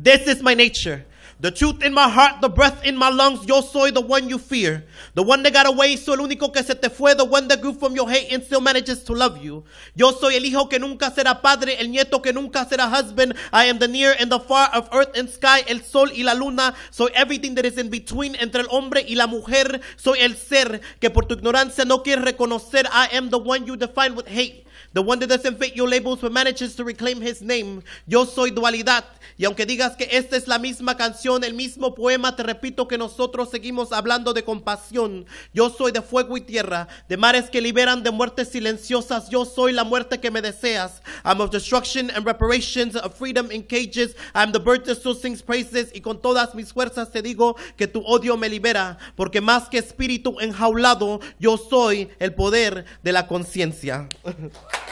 This is my nature. The truth in my heart, the breath in my lungs, yo soy the one you fear. The one that got away, soy el único que se te fue, the one that grew from your hate and still manages to love you. Yo soy el hijo que nunca será padre, el nieto que nunca será husband. I am the near and the far of earth and sky, el sol y la luna. Soy everything that is in between entre el hombre y la mujer. Soy el ser que por tu ignorancia no quieres reconocer. I am the one you define with hate. The one that doesn't fit your labels but manages to reclaim his name. Yo soy dualidad. Y aunque digas que esta es la misma canción, el mismo poema, te repito que nosotros seguimos hablando de compasión. Yo soy de fuego y tierra, de mares que liberan de muertes silenciosas. Yo soy la muerte que me deseas. I'm of destruction and reparations, of freedom in cages. I'm the bird that still sings praises. Y con todas mis fuerzas te digo que tu odio me libera, porque más que espíritu enjaulado, yo soy el poder de la conciencia.